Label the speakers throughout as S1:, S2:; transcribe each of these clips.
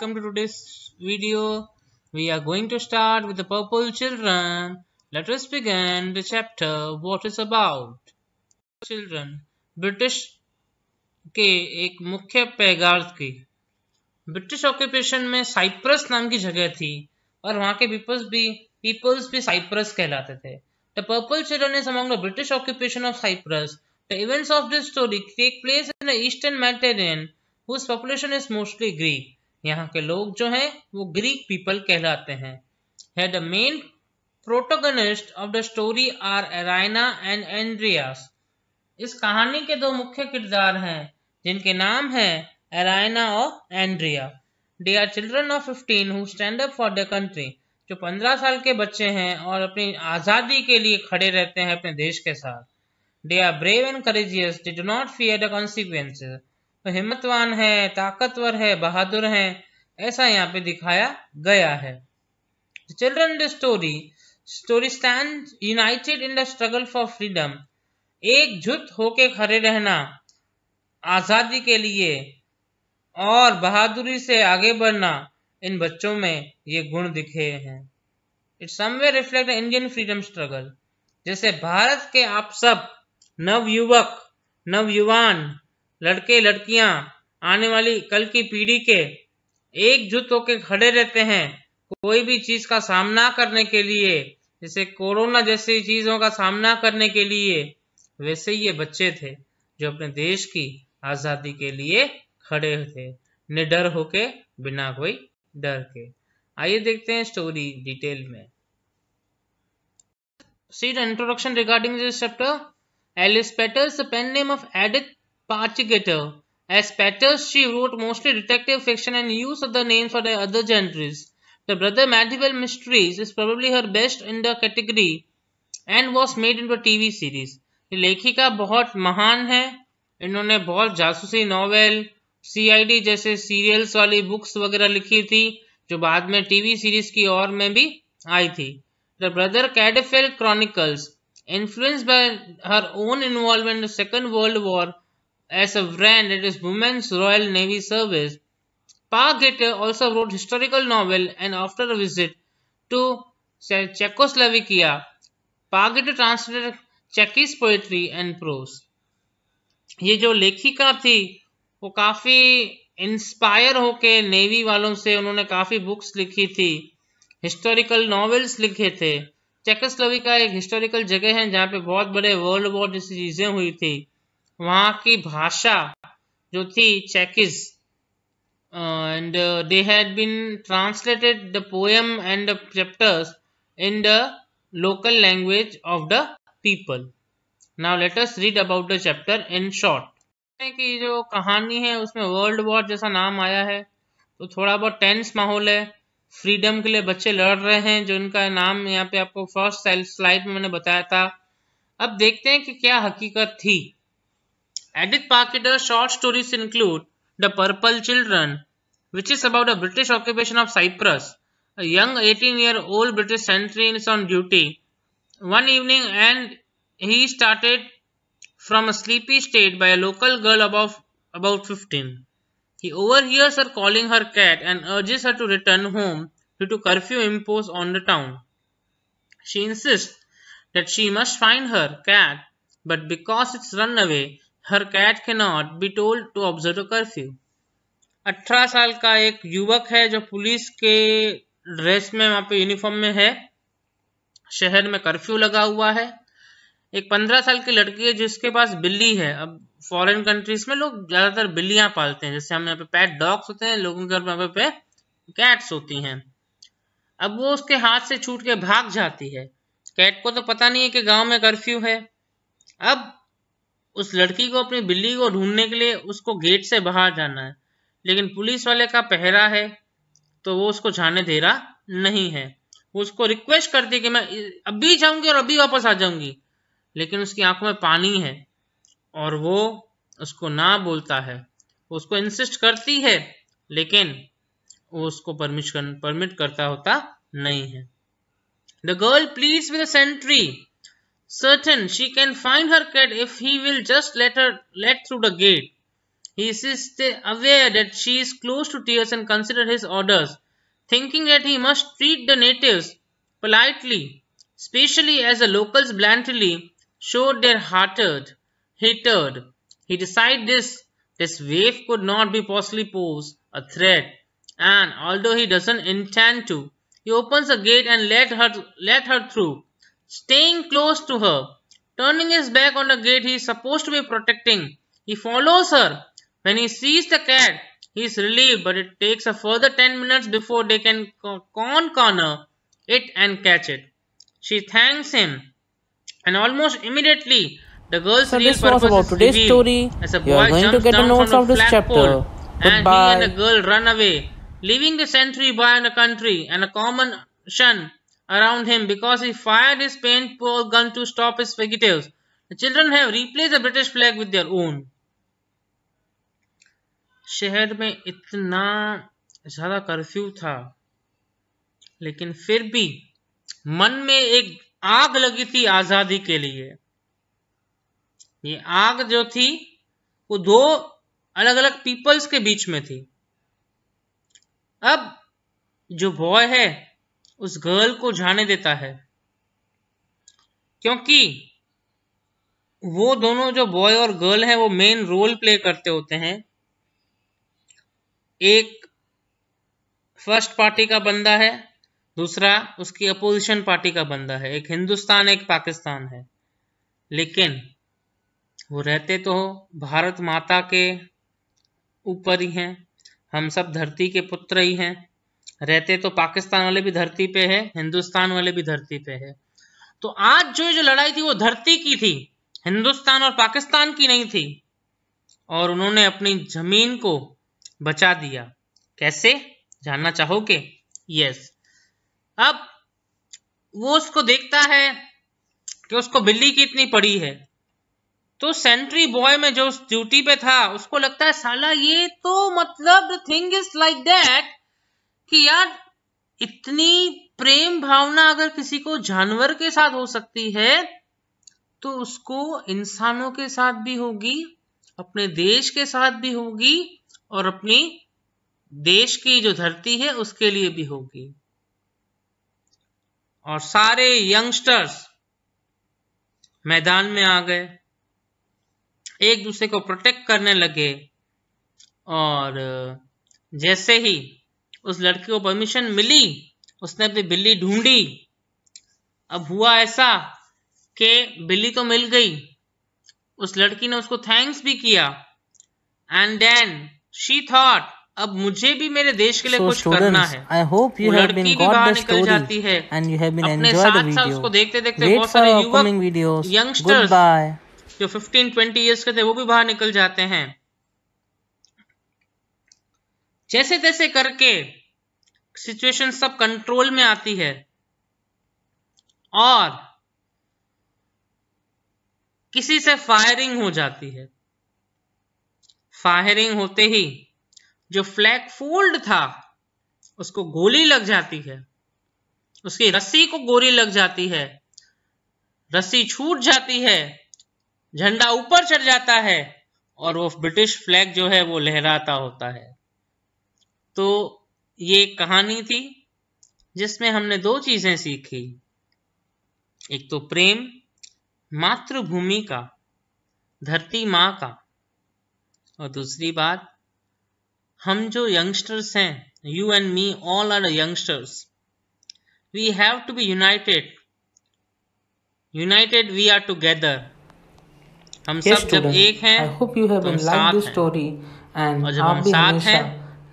S1: welcome to today's video. We are going to start with the purple children. Let us begin the chapter what is about. Children, British के एक मुख्य पैगार की British occupation में Cyprus नाम की जगह थी और वहाँ के पीपल्स भी पीपल्स भी साइप्रस कहलाते थे the purple children is among the British occupation of Cyprus The events of this story take place in the eastern Mediterranean, whose population is mostly Greek. यहाँ के लोग जो हैं वो ग्रीक पीपल कहलाते हैं है the main protagonist of the story are Eraina and Andreas इस कहानी के दो मुख्य किरदार हैं जिनके नाम हैं एराइना और Andrea they are children of fifteen who stand up for the country जो पंद्रह साल के बच्चे हैं और अपनी आज़ादी के लिए खड़े रहते हैं अपने देश के साथ they are brave and courageous they do not fear the consequences तो हिम्मतवान है ताकतवर है बहादुर है ऐसा यहाँ पे दिखाया गया है children the story story stand united in the struggle for freedom एकजुट होके खड़े रहना आज़ादी के लिए और बहादुरी से आगे बढ़ना इन बच्चों में ये गुण दिखे हैं it someway reflect Indian freedom struggle जैसे भारत के आप सब नव युवक नव युवान लड़के लड़कियां आने वाली कल की पीढ़ी के एकजुट होकर खड़े रहते हैं कोई भी चीज का सामना करने के लिए जैसे कोरोना जैसी चीजों का सामना करने के लिए वैसे ये बच्चे थे जो अपने देश की आजादी के लिए खड़े थे निडर होके बिना कोई डर के आइए देखते हैं स्टोरी डिटेल में see introduction regarding this chapter Ellis Peters the pen name of Edith particular As Peters, she wrote mostly detective fiction and used other names for the other genres. The Brother Medieval Mysteries is probably her best in the category and was made into a TV series. lekhika bahut महान hai इन्होंने बहुत जासूसी novel CID जैसे serials वाली books वगैरह लिखी थी जो बाद में टीवी सीरीज की ओर में भी आई थी the Brother Cadfael Chronicles influenced by her own involvement second world war as a brand that is Women's Royal Navy service. Parkett also wrote historical novel and after a visit to Czechoslovakia, Parkett translated czechish poetry and prose. ye jo lekhika thi wo kafi inspire होके navy वालों से उन्होंने काफ़ी books लिखी थी historical novels लिखे थे चेकस्लोविका एक हिस्टोरिकल जगह है जहाँ पे बहुत बड़े वर्ल्ड वॉर जैसी चीज़ें हुई थी वहाँ की भाषा जो थी चेकिज and they had been translated the poem and the chapters in the local language of the people now let us read about the chapter in short कि जो कहानी है उसमें वर्ल्ड वॉर जैसा नाम आया है तो थोड़ा बहुत टेंस माहौल है फ्रीडम के लिए बच्चे लड़ रहे हैं जो इनका नाम यहाँ पे आपको फर्स्ट स्लाइड में मैंने बताया था अब देखते हैं कि क्या हकीकत थी Edith Parket's short stories include The Purple Children, which is about the British occupation of Cyprus. A young 18-year-old British sentry is on duty one evening and he started from a sleepy state by a local girl above, about 15. He overhears her calling her cat and urges her to return home due to curfew imposed on the town. She insists that she must find her cat, but because it's run away, her cat can not be told to observe curfew अठारह साल का एक युवक है जो police के dress में वहां पे यूनिफॉर्म में है शहर में कर्फ्यू लगा हुआ है एक पंद्रह साल की लड़की है जिसके पास बिल्ली है अब फॉरेन कंट्रीज में लोग ज़्यादातर बिल्लियां पालते हैं जैसे हम यहाँ पे पैट डॉग्स होते हैं लोगों के घर पे कैट्स होती हैं अब वो उसके हाथ से छूट के भाग जाती है कैट को तो पता नहीं है कि गांव में कर्फ्यू है अब उस लड़की को अपनी बिल्ली को ढूंढने के लिए उसको गेट से बाहर जाना है लेकिन पुलिस वाले का पहरा है तो वो उसको जाने दे रहा नहीं है उसको रिक्वेस्ट करती है कि मैं अभी जाऊंगी और अभी वापस आ जाऊंगी लेकिन उसकी आंखों में पानी है और वो उसको ना बोलता है उसको इंसिस्ट करती है लेकिन वो उसको परमिशन परमिट करता होता नहीं है the girl please with sentry certain she can find her cat if he will just let her let through the gate. He is aware that she is close to tears and considers his orders, thinking that he must treat the natives politely, especially as the locals bluntly showed their hatred. Hatred. He decided this this wave could not be possibly pose a threat, and although he doesn't intend to, he opens the gate and let her let her through staying close to her. Turning his back on the gate he is supposed to be protecting, he follows her. When he sees the cat, he is relieved but it takes a further 10 minutes before they can con corner it and catch it. She thanks him and almost immediately the girl's so real this was about today's story. As a boy you are going to get the notes of this chapter. And he and the girl run away, leaving the sentry in the country and a common shun around him because he fired his paintball gun to stop his fugitives. The children have replaced the British flag with their own. शहर में इतना ज़्यादा curfew था लेकिन फिर भी मन में एक आग लगी थी आज़ादी के लिए ये आग जो थी वो दो अलग अलग पीपल्स के बीच में थी अब जो बॉय है उस गर्ल को जाने देता है क्योंकि वो दोनों जो बॉय और गर्ल है वो मेन रोल प्ले करते होते हैं एक फर्स्ट पार्टी का बंदा है दूसरा उसकी अपोजिशन पार्टी का बंदा है एक हिंदुस्तान एक पाकिस्तान है लेकिन वो रहते तो भारत माता के ऊपर ही हैं हम सब धरती के पुत्र ही हैं रहते तो पाकिस्तान वाले भी धरती पे है हिंदुस्तान वाले भी धरती पे है तो आज जो जो लड़ाई थी वो धरती की थी हिंदुस्तान और पाकिस्तान की नहीं थी और उन्होंने अपनी जमीन को बचा दिया कैसे जानना चाहोगे यस अब वो उसको देखता है कि उसको बिल्ली की इतनी पड़ी है तो सेंट्री बॉय में जो उस ड्यूटी पे था उसको लगता है साला ये तो मतलब थिंग इज लाइक दैट कि यार इतनी प्रेम भावना अगर किसी को जानवर के साथ हो सकती है तो उसको इंसानों के साथ भी होगी अपने देश के साथ भी होगी और अपनी देश की जो धरती है उसके लिए भी होगी और सारे यंगस्टर्स मैदान में आ गए एक दूसरे को प्रोटेक्ट करने लगे और जैसे ही उस लड़के को परमिशन मिली उसने अपनी बिल्ली ढूंढी अब हुआ ऐसा कि बिल्ली तो मिल गई उस लड़की ने उसको थैंक्स भी किया एंड देन शी थॉट अब मुझे भी मेरे देश के लिए so कुछ students, करना है I hope you have been got the story जाती है and you have been enjoy the video उसको देखते देखते बहुत सारे युवक यंगस्टर्स जो 15 20 इयर्स के थे वो भी बाहर निकल जाते हैं जैसे तैसे करके सिचुएशन सब कंट्रोल में आती है और किसी से फायरिंग हो जाती है फायरिंग होते ही जो फ्लैग फोल्ड था उसको गोली लग जाती है उसकी रस्सी को गोली लग जाती है रस्सी छूट जाती है झंडा ऊपर चढ़ जाता है और वो ब्रिटिश फ्लैग जो है वो लहराता होता है तो ये कहानी थी जिसमें हमने दो चीजें सीखी एक तो प्रेम मातृभूमि का धरती माँ का और दूसरी बात हम जो यंगस्टर्स हैं you and me all are youngsters we have to be united united we are together हम yes, सब student, जब एक हैं तो हम साथ हैं और जब हम साथ हैं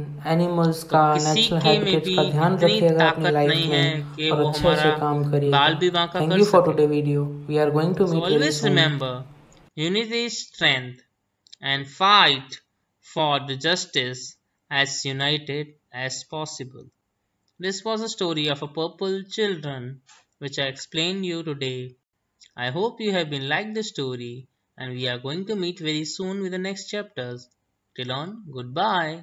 S1: एनिमल्स का तो नेचुरल हैबिटेट का ध्यान रखिएगा अपनी लाइफ में और अच्छे से काम करिएगा thank you for today video we are going to meet always remember unity is strength and fight for the justice as united as possible. This was a story of a purple children which I explained you today. I hope you have been liked the story and we are going to meet very soon with the next chapters. Till on, goodbye.